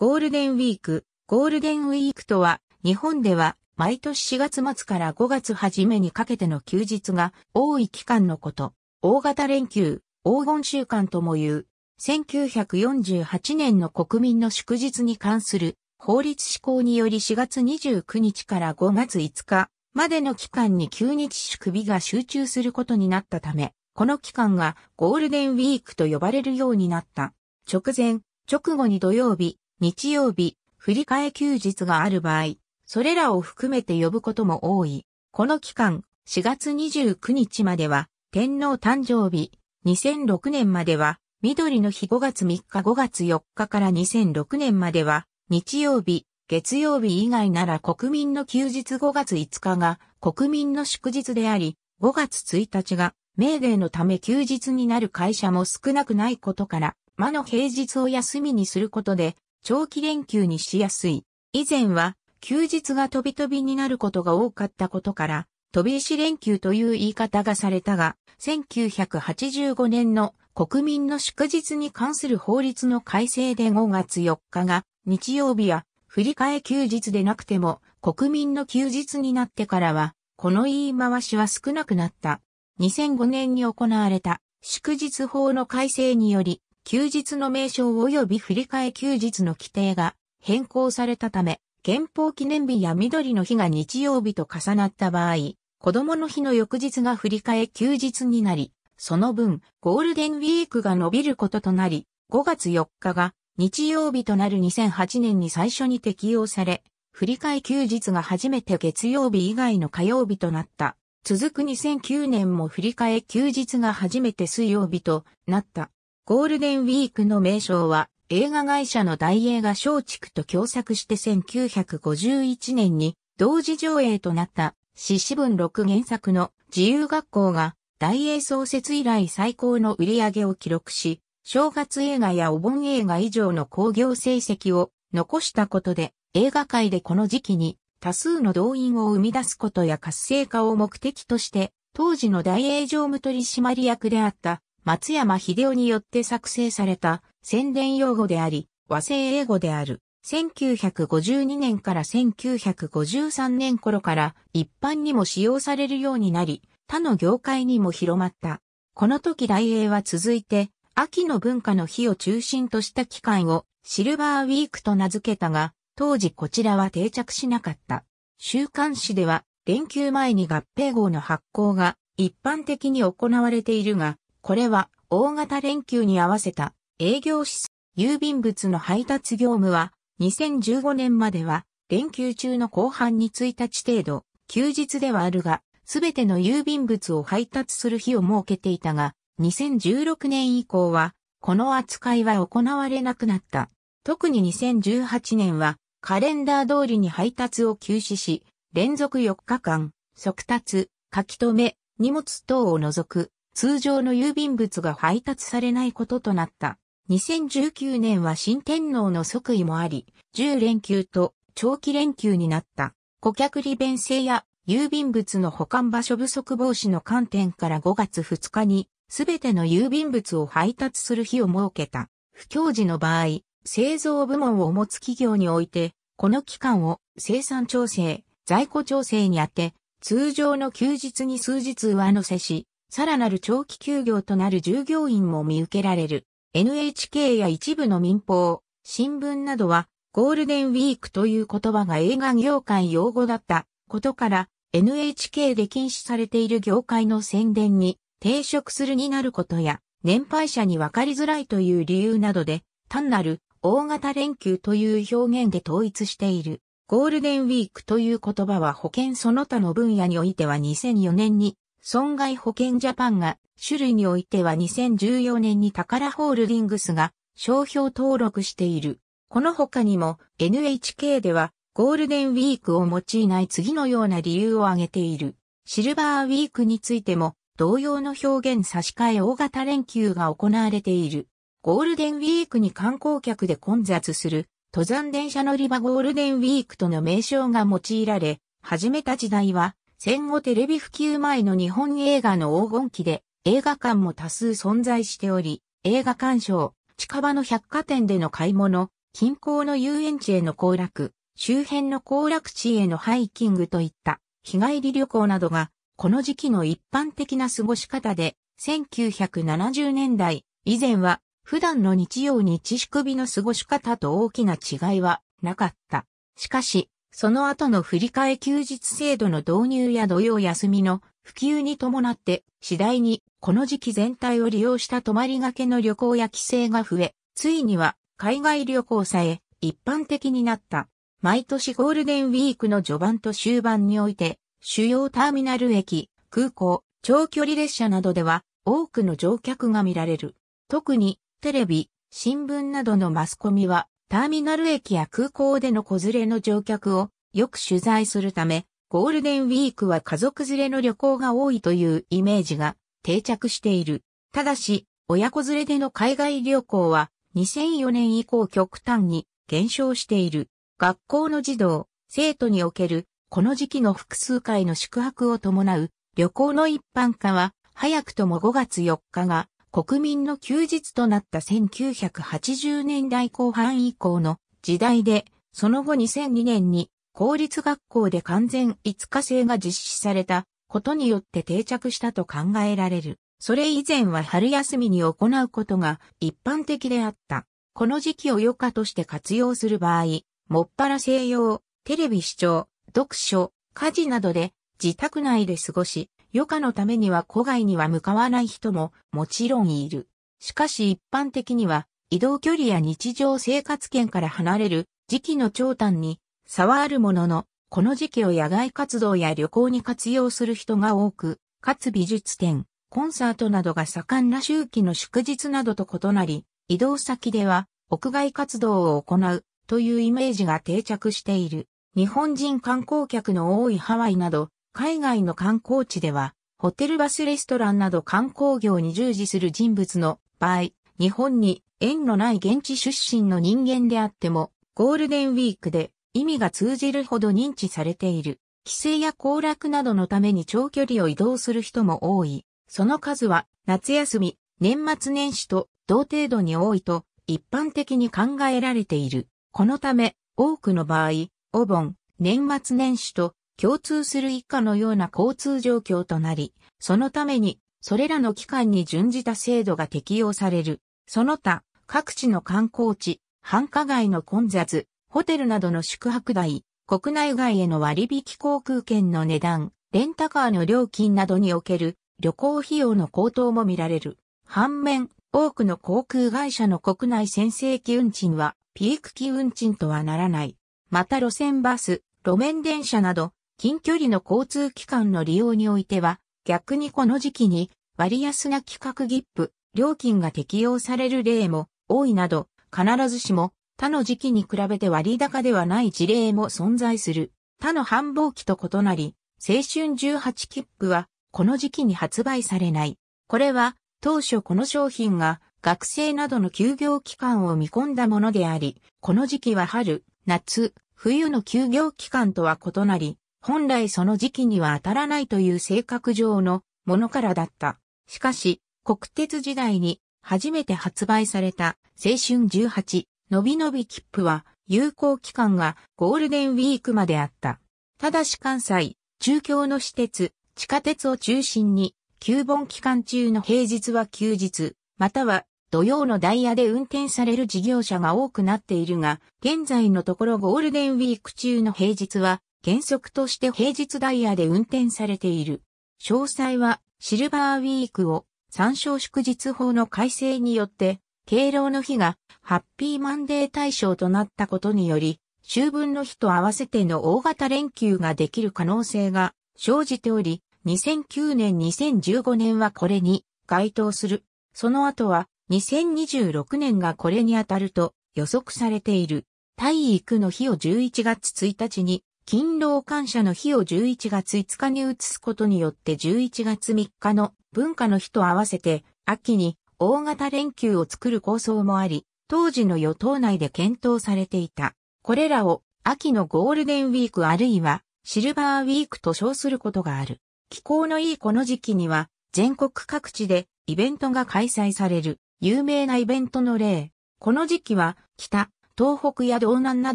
ゴールデンウィーク。ゴールデンウィークとは、日本では毎年4月末から5月初めにかけての休日が多い期間のこと。大型連休、黄金週間とも言う。1948年の国民の祝日に関する法律施行により4月29日から5月5日までの期間に休日祝日が集中することになったため、この期間がゴールデンウィークと呼ばれるようになった。直前、直後に土曜日、日曜日、振替休日がある場合、それらを含めて呼ぶことも多い。この期間、4月29日までは、天皇誕生日、2006年までは、緑の日5月3日5月4日から2006年までは、日曜日、月曜日以外なら国民の休日5月5日が国民の祝日であり、5月1日が命令のため休日になる会社も少なくないことから、魔の平日を休みにすることで、長期連休にしやすい。以前は、休日が飛び飛びになることが多かったことから、飛び石連休という言い方がされたが、1985年の国民の祝日に関する法律の改正で5月4日が日曜日や振り替え休日でなくても国民の休日になってからは、この言い回しは少なくなった。2005年に行われた祝日法の改正により、休日の名称及び振替休日の規定が変更されたため、憲法記念日や緑の日が日曜日と重なった場合、子供の日の翌日が振替休日になり、その分、ゴールデンウィークが伸びることとなり、5月4日が日曜日となる2008年に最初に適用され、振替休日が初めて月曜日以外の火曜日となった。続く2009年も振替休日が初めて水曜日となった。ゴールデンウィークの名称は、映画会社の大映画松竹と共作して1951年に同時上映となった獅子文6原作の自由学校が大英創設以来最高の売り上げを記録し、正月映画やお盆映画以上の興行成績を残したことで映画界でこの時期に多数の動員を生み出すことや活性化を目的として当時の大英常務取締役であった松山秀夫によって作成された宣伝用語であり、和製英語である。1952年から1953年頃から一般にも使用されるようになり、他の業界にも広まった。この時大英は続いて、秋の文化の日を中心とした期間をシルバーウィークと名付けたが、当時こちらは定着しなかった。週刊誌では連休前に合併号の発行が一般的に行われているが、これは大型連休に合わせた営業指数、郵便物の配達業務は2015年までは連休中の後半に1日程度、休日ではあるが、すべての郵便物を配達する日を設けていたが、2016年以降は、この扱いは行われなくなった。特に2018年は、カレンダー通りに配達を休止し、連続4日間、速達、書き留め、荷物等を除く通常の郵便物が配達されないこととなった。2019年は新天皇の即位もあり、10連休と長期連休になった。顧客利便性や郵便物の保管場所不足防止の観点から5月2日に、すべての郵便物を配達する日を設けた。不況時の場合、製造部門を持つ企業において、この期間を生産調整、在庫調整にあて、通常の休日に数日上乗せし、さらなる長期休業となる従業員も見受けられる。NHK や一部の民放、新聞などは、ゴールデンウィークという言葉が映画業界用語だったことから、NHK で禁止されている業界の宣伝に抵触するになることや、年配者に分かりづらいという理由などで、単なる大型連休という表現で統一している。ゴールデンウィークという言葉は保険その他の分野においては2004年に損害保険ジャパンが、種類においては2014年に宝ホールディングスが商標登録している。この他にも NHK ではゴールデンウィークを用いない次のような理由を挙げている。シルバーウィークについても同様の表現差し替え大型連休が行われている。ゴールデンウィークに観光客で混雑する登山電車乗り場ゴールデンウィークとの名称が用いられ、始めた時代は戦後テレビ普及前の日本映画の黄金期で映画館も多数存在しており、映画鑑賞、近場の百貨店での買い物、近郊の遊園地への行楽、周辺の行楽地へのハイキングといった日帰り旅行などがこの時期の一般的な過ごし方で1970年代以前は普段の日曜日・日宿日の過ごし方と大きな違いはなかった。しかしその後の振替休日制度の導入や土曜休みの普及に伴って次第にこの時期全体を利用した泊まりがけの旅行や帰省が増え、ついには海外旅行さえ一般的になった。毎年ゴールデンウィークの序盤と終盤において、主要ターミナル駅、空港、長距離列車などでは多くの乗客が見られる。特にテレビ、新聞などのマスコミはターミナル駅や空港での子連れの乗客をよく取材するため、ゴールデンウィークは家族連れの旅行が多いというイメージが定着している。ただし、親子連れでの海外旅行は2004年以降極端に減少している。学校の児童、生徒におけるこの時期の複数回の宿泊を伴う旅行の一般化は早くとも5月4日が国民の休日となった1980年代後半以降の時代で、その後2002年に公立学校で完全5日制が実施されたことによって定着したと考えられる。それ以前は春休みに行うことが一般的であった。この時期を余暇として活用する場合、もっぱら西洋、テレビ視聴、読書、家事などで自宅内で過ごし、余暇のためには郊外には向かわない人ももちろんいる。しかし一般的には移動距離や日常生活圏から離れる時期の長短に差はあるものの、この時期を野外活動や旅行に活用する人が多く、かつ美術展、コンサートなどが盛んな周期の祝日などと異なり、移動先では屋外活動を行うというイメージが定着している。日本人観光客の多いハワイなど、海外の観光地では、ホテルバスレストランなど観光業に従事する人物の場合、日本に縁のない現地出身の人間であっても、ゴールデンウィークで意味が通じるほど認知されている。帰省や行楽などのために長距離を移動する人も多い。その数は夏休み、年末年始と同程度に多いと一般的に考えられている。このため多くの場合、お盆、年末年始と共通する以下のような交通状況となり、そのために、それらの期間に準じた制度が適用される。その他、各地の観光地、繁華街の混雑、ホテルなどの宿泊代、国内外への割引航空券の値段、レンタカーの料金などにおける旅行費用の高騰も見られる。反面、多くの航空会社の国内先制機運賃はピーク機運賃とはならない。また路線バス、路面電車など近距離の交通機関の利用においては、逆にこの時期に割安な企画切符、料金が適用される例も多いなど、必ずしも他の時期に比べて割高ではない事例も存在する。他の繁忙期と異なり、青春18切符はこの時期に発売されない。これは当初この商品が学生などの休業期間を見込んだものであり、この時期は春、夏、冬の休業期間とは異なり、本来その時期には当たらないという性格上のものからだった。しかし、国鉄時代に初めて発売された青春18のびのび切符は有効期間がゴールデンウィークまであった。ただし関西、中京の私鉄、地下鉄を中心に、旧本期間中の平日は休日、または土曜のダイヤで運転される事業者が多くなっているが、現在のところゴールデンウィーク中の平日は原則として平日ダイヤで運転されている。詳細はシルバーウィークを参照祝日法の改正によって、敬老の日がハッピーマンデー対象となったことにより、秋分の日と合わせての大型連休ができる可能性が生じており、2009年2015年はこれに該当する。その後は2026年がこれに当たると予測されている。体育の日を11月1日に勤労感謝の日を11月5日に移すことによって11月3日の文化の日と合わせて秋に大型連休を作る構想もあり、当時の与党内で検討されていた。これらを秋のゴールデンウィークあるいはシルバーウィークと称することがある。気候のいいこの時期には全国各地でイベントが開催される有名なイベントの例。この時期は北、東北や道南な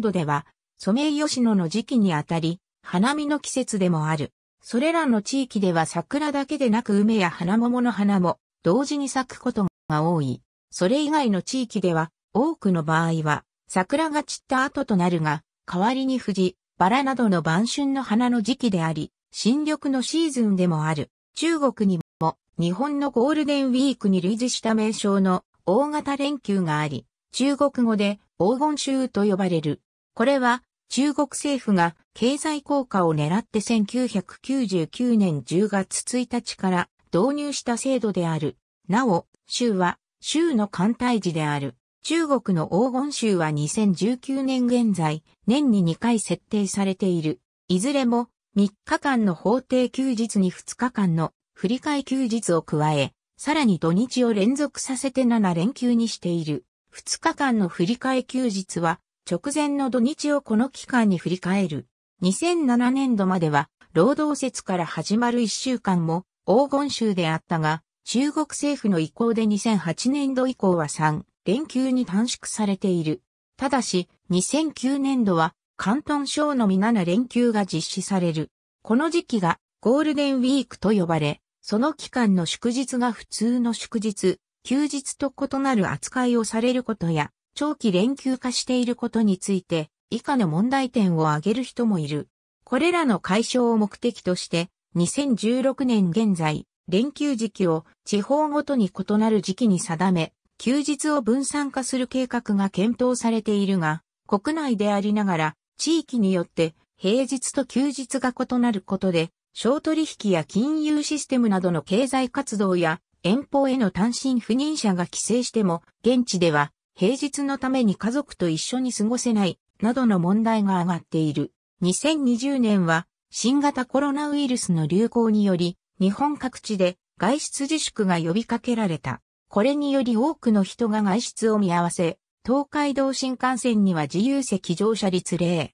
どではソメイヨシノの時期にあたり、花見の季節でもある。それらの地域では桜だけでなく梅や花桃の花も同時に咲くことが多い。それ以外の地域では多くの場合は桜が散った後となるが、代わりに藤、バラなどの晩春の花の時期であり、新緑のシーズンでもある。中国にも日本のゴールデンウィークに類似した名称の大型連休があり、中国語で黄金週と呼ばれる。これは中国政府が経済効果を狙って1999年10月1日から導入した制度である。なお、州は州の艦隊時である。中国の黄金州は2019年現在、年に2回設定されている。いずれも3日間の法定休日に2日間の振り替休日を加え、さらに土日を連続させて7連休にしている。2日間の振り替休日は直前の土日をこの期間に振り返る。2007年度までは、労働節から始まる1週間も黄金週であったが、中国政府の意向で2008年度以降は3連休に短縮されている。ただし、2009年度は、関東省のみ7連休が実施される。この時期がゴールデンウィークと呼ばれ、その期間の祝日が普通の祝日、休日と異なる扱いをされることや、長期連休化していることについて、以下の問題点を挙げる人もいる。これらの解消を目的として、2016年現在、連休時期を地方ごとに異なる時期に定め、休日を分散化する計画が検討されているが、国内でありながら、地域によって平日と休日が異なることで、商取引や金融システムなどの経済活動や遠方への単身赴任者が帰省しても、現地では平日のために家族と一緒に過ごせない、などの問題が上がっている。2020年は、新型コロナウイルスの流行により、日本各地で外出自粛が呼びかけられた。これにより多くの人が外出を見合わせ、東海道新幹線には自由席乗車率0%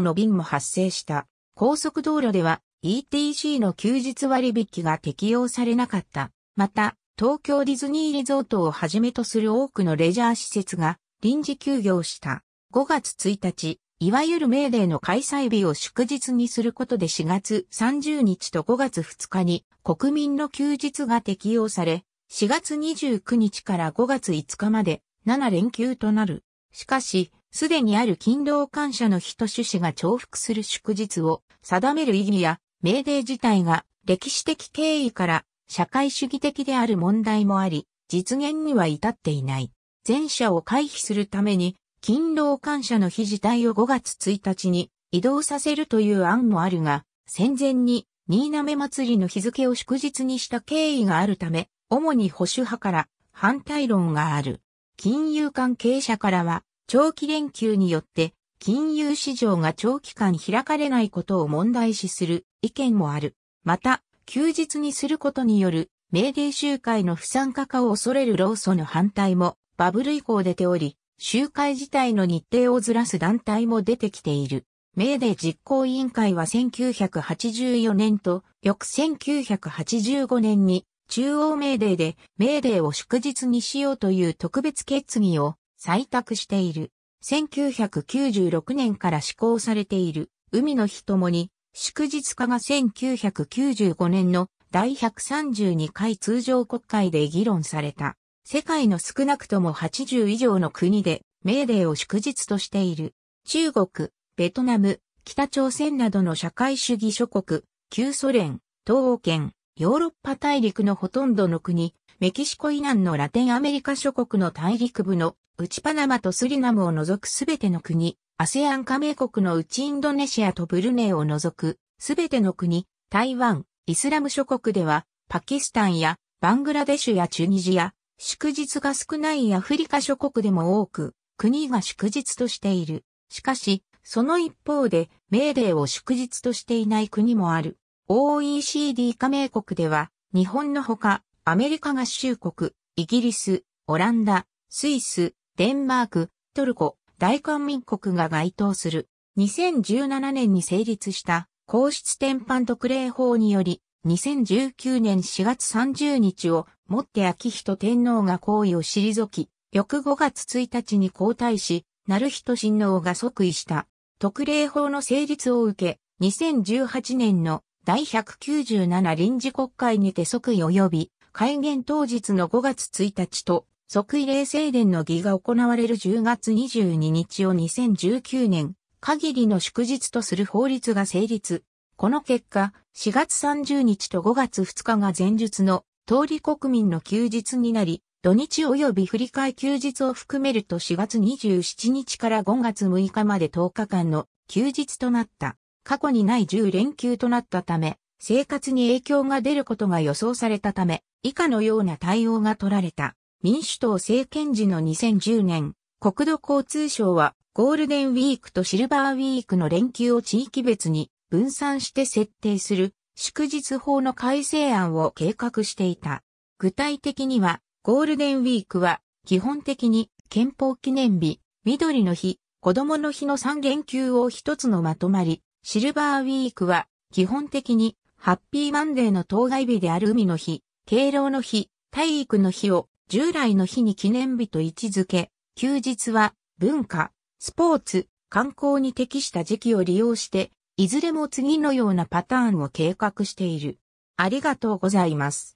の便も発生した。高速道路では ETC の休日割引が適用されなかった。また、東京ディズニーリゾートをはじめとする多くのレジャー施設が臨時休業した。5月1日、いわゆるメーデーの開催日を祝日にすることで4月30日と5月2日に国民の休日が適用され、4月29日から5月5日まで7連休となる。しかし、すでにある勤労感謝の日と趣旨が重複する祝日を定める意義や、メーデー自体が歴史的経緯から社会主義的である問題もあり、実現には至っていない。前者を回避するために、勤労感謝の日自体を5月1日に移動させるという案もあるが、戦前に新滑祭りの日付を祝日にした経緯があるため、主に保守派から反対論がある。金融関係者からは、長期連休によって、金融市場が長期間開かれないことを問題視する意見もある。また、休日にすることによる、メーデー集会の不参加化を恐れる労組の反対もバブル以降出ており、集会自体の日程をずらす団体も出てきている。メーデー実行委員会は1984年と翌1985年に中央メーデーでメーデーを祝日にしようという特別決議を採択している。1996年から施行されている海の日ともに祝日化が1995年の第132回通常国会で議論された。世界の少なくとも80以上の国で命令を祝日としている。中国、ベトナム、北朝鮮などの社会主義諸国、旧ソ連、東欧圏、ヨーロッパ大陸のほとんどの国、メキシコ以南のラテンアメリカ諸国の大陸部の内パナマとスリナムを除くすべての国、ASEAN 加盟国のうちインドネシアとブルネイを除く、すべての国、台湾、イスラム諸国では、パキスタンやバングラデシュやチュニジア、祝日が少ないアフリカ諸国でも多く、国が祝日としている。しかし、その一方で、メーデーを祝日としていない国もある。OECD 加盟国では、日本のほか、アメリカ合衆国、イギリス、オランダ、スイス、デンマーク、トルコ、大韓民国が該当する2017年に成立した皇室転換特例法により2019年4月30日をもって秋人天皇が行為を退き、翌5月1日に交代し、成人親王が即位した特例法の成立を受け、2018年の第197臨時国会にて即位及び、開元当日の5月1日と即位礼正殿の儀が行われる10月22日を2019年限りの祝日とする法律が成立。この結果、4月30日と5月2日が前述の通り国民の休日になり、土日及び振替休日を含めると4月27日から5月6日まで10日間の休日となった。過去にない10連休となったため、生活に影響が出ることが予想されたため、以下のような対応が取られた。民主党政権時の2010年、国土交通省はゴールデンウィークとシルバーウィークの連休を地域別に分散して設定する祝日法の改正案を計画していた。具体的には、ゴールデンウィークは基本的に憲法記念日、緑の日、子供の日の3連休を一つのまとまり、シルバーウィークは基本的にハッピーマンデーの当該日である海の日、敬老の日、体育の日を従来の日に記念日と位置づけ、休日は文化、スポーツ、観光に適した時期を利用して、いずれも次のようなパターンを計画している。ありがとうございます。